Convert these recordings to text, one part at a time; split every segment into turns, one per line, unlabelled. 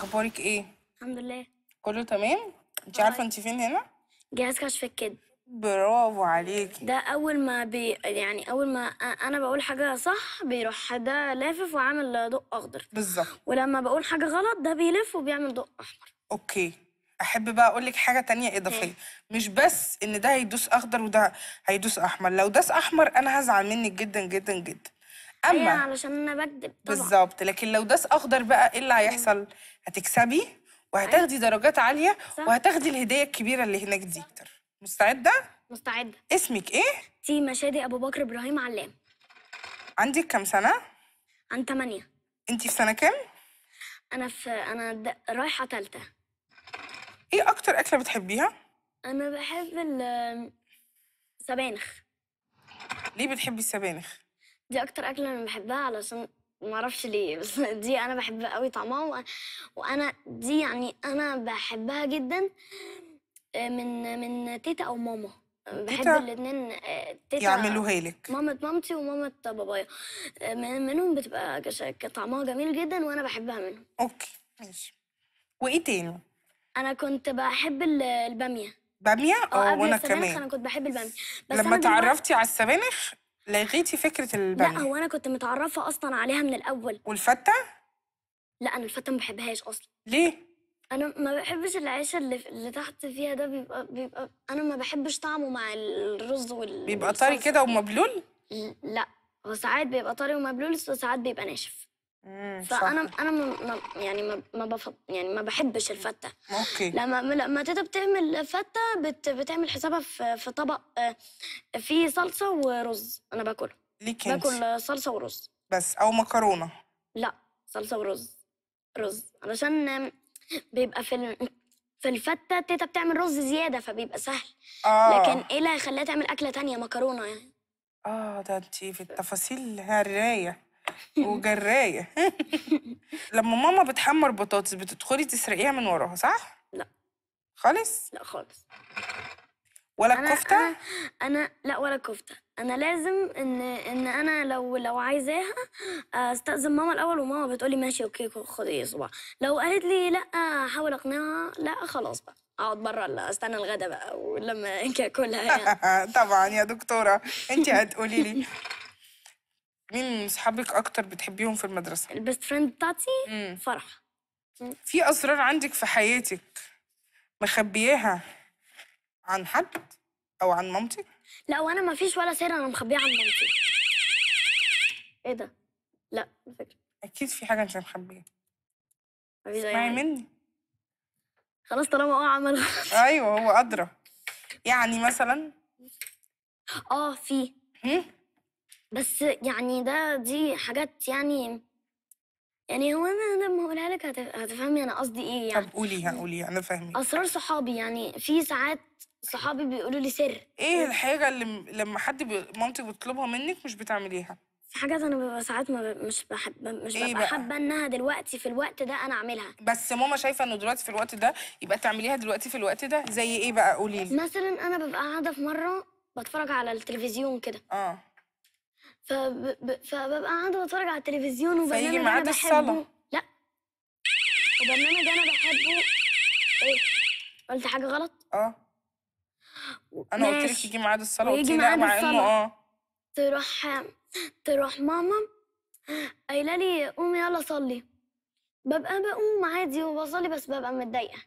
اخبارك ايه الحمد لله كله تمام انت اه. عارفه انت فين هنا جهاز كشف الكد برافو عليكي ده اول ما بي يعني اول ما
انا بقول حاجه صح بيروح ده لافف وعامل ضوء اخضر بالظبط ولما بقول
حاجه غلط ده بيلف وبيعمل ضوء احمر اوكي احب بقى اقول لك حاجه تانية اضافيه إيه. مش بس ان ده هيدوس اخضر وده هيدوس احمر لو داس احمر انا هزعل منك جدا جدا جدا إيه، اما ايه
علشان انا بكذب طبعا
بالظبط لكن لو داس اخضر بقى ايه اللي هيحصل هتكسبي وهتاخدي أيوة. درجات عاليه وهتاخدي الهديه الكبيره اللي هناك دي اكتر مستعده مستعده اسمك ايه تي مشادي ابو بكر ابراهيم علام عندك كام سنه عن 8 انت في سنه كام انا في انا د... رايحه ثالثه ايه اكتر اكله بتحبيها
انا بحب السبانخ
ليه بتحبي السبانخ
دي اكتر اكله انا بحبها علشان ما اعرفش ليه بس دي انا بحبها قوي طعمها وانا دي يعني انا بحبها جدا آه، من من تيتا او ماما بحب الاثنين آه، تيتا يعملوها لك مامة مامتي ومامة بابايا آه، منهم بتبقى طعمها جميل جدا وانا بحبها منهم اوكي ماشي وايه تاني؟ انا كنت بحب الباميه
باميه اه وانا كمان انا
كنت بحب الباميه
بس لما تعرفتي على السبانخ لغيتي فكره الباميه لا
هو انا كنت متعرفه اصلا عليها من الاول والفته لا انا الفته ما بحبهاش اصلا ليه انا ما بحبش العيش اللي, اللي تحت فيها ده بيبقى بيبقى انا ما بحبش طعمه مع الرز وال بيبقى طري كده ومبلول لا هو ساعات بيبقى طري ومبلول وساعات بيبقى ناشف فانا انا ما يعني ما بفض يعني ما بحبش الفته اوكي لما لما تيتا بتعمل فته بت بتعمل حسابها في في طبق آه، فيه صلصه ورز
انا باكله ليك باكل صلصه ورز بس او مكرونه
لا صلصه ورز رز علشان بيبقى في في الفته تيتا بتعمل رز زياده فبيبقى سهل
آه. لكن ايه اللي هيخليها تعمل اكله
تانية مكرونه يعني
اه ده انت في التفاصيل هرايه وجرايه لما ماما بتحمر بطاطس بتدخلي تسرقيها من وراها صح لا خالص لا خالص ولا أنا أنا, انا لا ولا كفتة، انا لازم ان ان
انا لو لو عايزاها استاذن ماما الاول وماما بتقولي ماشي اوكي خدي صباع لو قالت لي لا احاول اقنعها لا خلاص بقى اقعد بره لا استنى الغدا
بقى ولما اكلها يعني. طبعا يا دكتوره انت هتقولي لي مين صحابك اكتر بتحبيهم في المدرسه البيست فريند بتاعتي فرح في اسرار عندك في حياتك مخبياها عن حد او عن مامتك لا وانا ما فيش ولا سر انا مخبيها عن مامتي ايه ده لا فكره اكيد في حاجه انت مخبيها اسمعي مني خلاص طالما هو عمل ايوه هو ادرى يعني مثلا اه في
بس يعني ده دي حاجات يعني يعني هو انا لما اقولها لك هتفهمي انا قصدي ايه يعني طب قوليها قوليها
انا فاهمه اسرار صحابي يعني في ساعات صحابي بيقولوا لي سر ايه, إيه؟ الحاجه اللي لما حد مامتك بتطلبها منك مش بتعمليها في حاجات
انا ببقى ساعات ما مش
بحب مش إيه ببقى حابه
انها دلوقتي في الوقت ده انا اعملها
بس ماما شايفه انه دلوقتي في الوقت ده يبقى تعمليها دلوقتي في الوقت ده زي ايه بقى قولي لي مثلا
انا ببقى قاعده في مره بتفرج على التلفزيون كده اه فببقى قاعده بتفرج على التلفزيون وبرنامج زي ميعاد الصلاه لا وبرنامج انا بحبه ايه قلت حاجه غلط
اه انا قلت لك يجي ميعاد الصلاه قلت لا مع انه اه
تروح تروح ماما قايله لي قومي يلا صلي ببقى بقوم عادي وبصلي بس ببقى متضايقه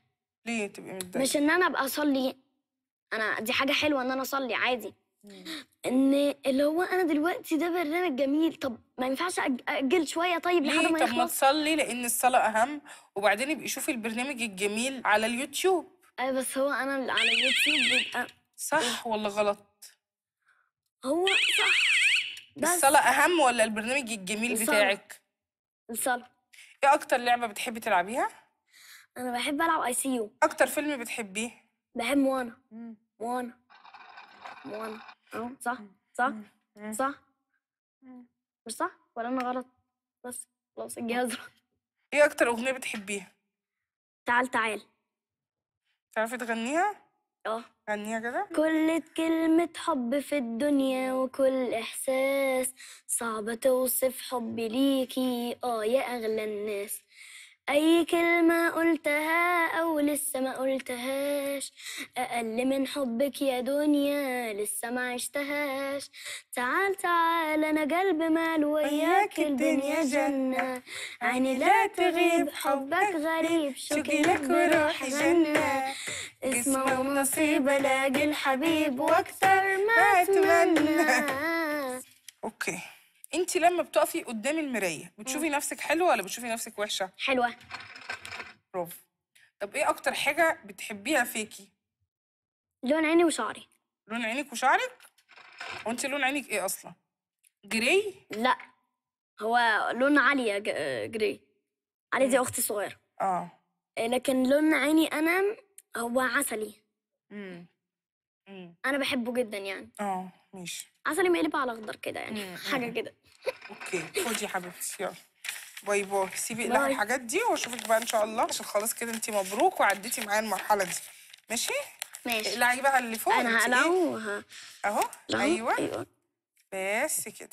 ليه تبقي متضايقه مش ان انا ابقى اصلي انا دي حاجه حلوه ان انا اصلي عادي ان اللي هو انا دلوقتي ده
برنامج جميل طب ما ينفعش اجل شويه طيب لحد ما يخلص طب ما تصلي لان الصلاه اهم وبعدين يبقى شوفي البرنامج الجميل على اليوتيوب اي بس هو انا على اليوتيوب بيبقى صح إيه؟ ولا غلط هو صح بس الصلاه اهم ولا البرنامج الجميل الصلاة. بتاعك الصلاه ايه اكتر لعبه بتحبي تلعبيها انا بحب العب اي سي يو اكتر فيلم بتحبيه بحب موانا موانا موانا صح صح صح
مش صح ولا انا غلط بس خلاص الجهاز ايه اكتر اغنيه
بتحبيها تعال تعال تعرفي تغنيها اه غنيها كده
كل كلمة حب في الدنيا وكل إحساس صعب توصف حبي ليكي اه يا أغلى الناس أي كلمة قلتها ولسه ما قلتهاش أقل من حبك يا دنيا لسه ما عشتهاش تعال تعال أنا قلب مال وياك الدنيا جنة عيني لا تغيب
حبك غريب شكلك لك وروحي جنة اسمه ونصيب ألاقي الحبيب وأكثر ما أتمنى أوكي انت لما بتقفي قدام المرايه بتشوفي نفسك حلوه ولا بتشوفي نفسك وحشه حلوه برافو طب ايه اكتر حاجه بتحبيها فيكي لون عيني وشعري لون عينك وشعرك وانت لون عينك ايه اصلا جري لا
هو لون عالية جري عالية دي اختي الصغيره آه. اه لكن لون عيني انا هو عسلي امم انا بحبه جدا يعني
اه ماشي
عسلي مقلب على اخضر كده يعني مم.
حاجه كده اوكي خدي يا حبيبتي يلا باي باي سيبي لها الحاجات دي واشوفك بقى ان شاء الله عشان خلاص كده انت مبروك وعديتي معايا المرحله دي ماشي ماشي اقلعي بقى اللي فوق انا هقلعه اهو اهو أيوه. ايوه بس كده